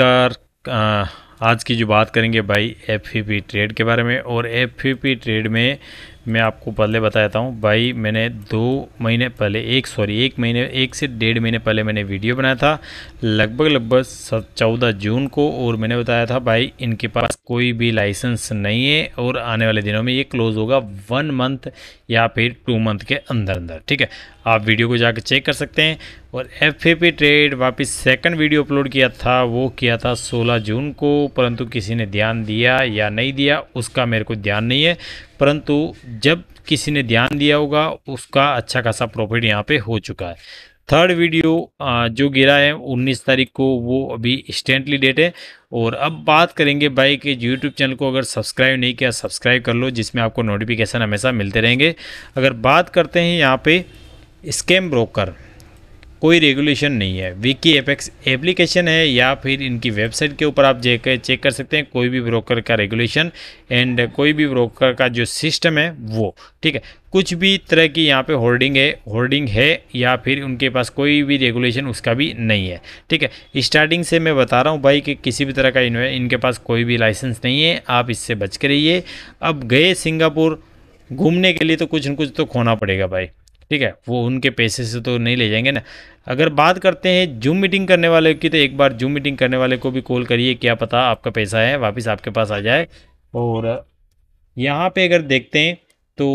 नमस्कार आज की जो बात करेंगे भाई एफ ट्रेड e के बारे में और एफ ट्रेड e में मैं आपको पहले बताता हूँ भाई मैंने दो महीने पहले एक सॉरी एक महीने एक से डेढ़ महीने पहले मैंने वीडियो बनाया था लगभग लगभग चौदह जून को और मैंने बताया था भाई इनके पास कोई भी लाइसेंस नहीं है और आने वाले दिनों में ये क्लोज़ होगा वन मंथ या फिर टू मंथ के अंदर अंदर ठीक है आप वीडियो को जाकर चेक कर सकते हैं और एफ ए पे ट्रेड वापस सेकंड वीडियो अपलोड किया था वो किया था 16 जून को परंतु किसी ने ध्यान दिया या नहीं दिया उसका मेरे को ध्यान नहीं है परंतु जब किसी ने ध्यान दिया होगा उसका अच्छा खासा प्रॉफिट यहाँ पे हो चुका है थर्ड वीडियो जो गिरा है 19 तारीख को वो अभी इंस्टेंटली डेट है और अब बात करेंगे भाई के यूट्यूब चैनल को अगर सब्सक्राइब नहीं किया सब्सक्राइब कर लो जिसमें आपको नोटिफिकेशन हमेशा मिलते रहेंगे अगर बात करते हैं यहाँ पे स्कैम ब्रोकर कोई रेगुलेशन नहीं है विकी एपेक्स एप्लीकेशन है या फिर इनकी वेबसाइट के ऊपर आप चेक चेक कर सकते हैं कोई भी ब्रोकर का रेगुलेशन एंड कोई भी ब्रोकर का जो सिस्टम है वो ठीक है कुछ भी तरह की यहाँ पे होल्डिंग है होल्डिंग है या फिर उनके पास कोई भी रेगुलेशन उसका भी नहीं है ठीक है स्टार्टिंग से मैं बता रहा हूँ भाई कि किसी भी तरह का इनके पास कोई भी लाइसेंस नहीं है आप इससे बच के रहिए अब गए सिंगापुर घूमने के लिए तो कुछ न कुछ तो खोना पड़ेगा भाई ठीक है वो उनके पैसे से तो नहीं ले जाएंगे ना अगर बात करते हैं जूम मीटिंग करने वाले की तो एक बार जूम मीटिंग करने वाले को भी कॉल करिए क्या पता आपका पैसा है वापस आपके पास आ जाए और यहाँ पे अगर देखते हैं तो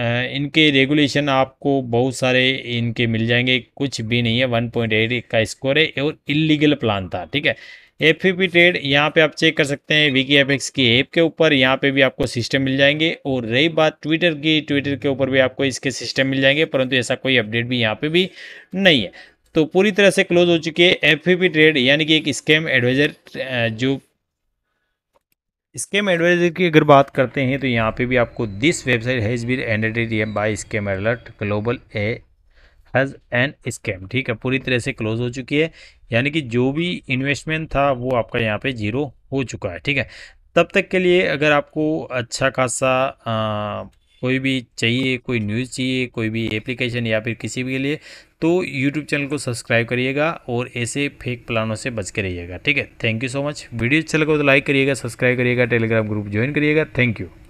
इनके रेगुलेशन आपको बहुत सारे इनके मिल जाएंगे कुछ भी नहीं है वन का स्कोर है और इलीगल प्लान था ठीक है एफ पी ट्रेड यहाँ पे आप चेक कर सकते हैं वीकी एफ एक्स की ऐप के ऊपर यहाँ पे भी आपको सिस्टम मिल जाएंगे और रही बात ट्विटर की ट्विटर के ऊपर भी आपको इसके सिस्टम मिल जाएंगे परंतु ऐसा कोई अपडेट भी यहाँ पे भी नहीं है तो पूरी तरह से क्लोज हो चुकी है एफ ट्रेड यानी कि एक स्कैम एडवाइजर जो स्कैम एडवाइजर की अगर बात करते हैं तो यहाँ पे भी आपको this website has been ended by scam alert global a has an scam ठीक है पूरी तरह से क्लोज हो चुकी है यानी कि जो भी इन्वेस्टमेंट था वो आपका यहाँ पे जीरो हो चुका है ठीक है तब तक के लिए अगर आपको अच्छा खासा आ, कोई भी चाहिए कोई न्यूज़ चाहिए कोई भी एप्लीकेशन या फिर किसी भी के लिए तो यूट्यूब चैनल को सब्सक्राइब करिएगा और ऐसे फेक प्लानों से बच के रहिएगा ठीक है thank you so much video अच्छा लगा तो लाइक करिएगा सब्सक्राइब करिएगा टेलीग्राम ग्रुप ज्वाइन करिएगा थैंक यू